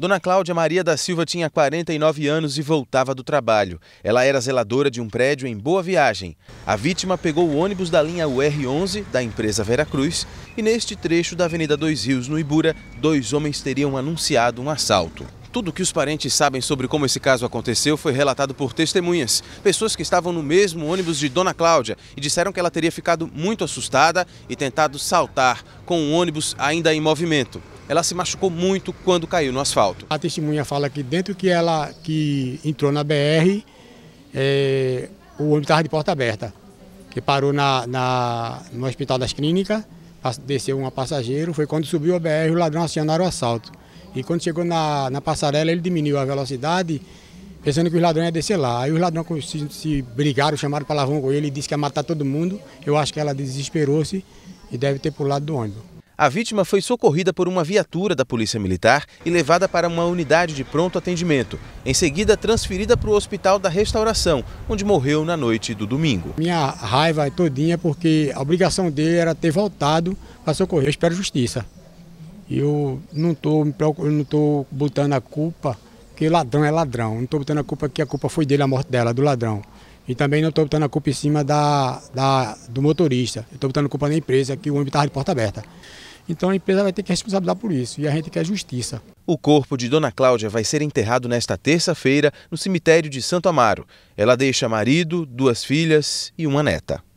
Dona Cláudia Maria da Silva tinha 49 anos e voltava do trabalho. Ela era zeladora de um prédio em Boa Viagem. A vítima pegou o ônibus da linha UR11 da empresa Veracruz e neste trecho da Avenida Dois Rios, no Ibura, dois homens teriam anunciado um assalto. Tudo o que os parentes sabem sobre como esse caso aconteceu foi relatado por testemunhas, pessoas que estavam no mesmo ônibus de Dona Cláudia e disseram que ela teria ficado muito assustada e tentado saltar com o ônibus ainda em movimento ela se machucou muito quando caiu no asfalto. A testemunha fala que dentro que ela que entrou na BR, é, o ônibus estava de porta aberta, que parou na, na, no Hospital das Clínicas, desceu uma passageiro, foi quando subiu a BR, o ladrão acionaram o assalto. E quando chegou na, na passarela, ele diminuiu a velocidade, pensando que os ladrões iam descer lá. Aí os ladrões se, se brigaram, chamaram palavrão com ele, disse que ia matar todo mundo. Eu acho que ela desesperou-se e deve ter pulado do ônibus. A vítima foi socorrida por uma viatura da Polícia Militar e levada para uma unidade de pronto atendimento. Em seguida, transferida para o Hospital da Restauração, onde morreu na noite do domingo. Minha raiva é todinha porque a obrigação dele era ter voltado para socorrer. Eu espero justiça. Eu não estou não estou botando a culpa, porque ladrão é ladrão. Não estou botando a culpa que a culpa foi dele, a morte dela, do ladrão. E também não estou botando a culpa em cima da, da do motorista. Estou botando a culpa na empresa, que o ônibus estava de porta aberta. Então a empresa vai ter que responsabilizar por isso e a gente quer justiça. O corpo de Dona Cláudia vai ser enterrado nesta terça-feira no cemitério de Santo Amaro. Ela deixa marido, duas filhas e uma neta.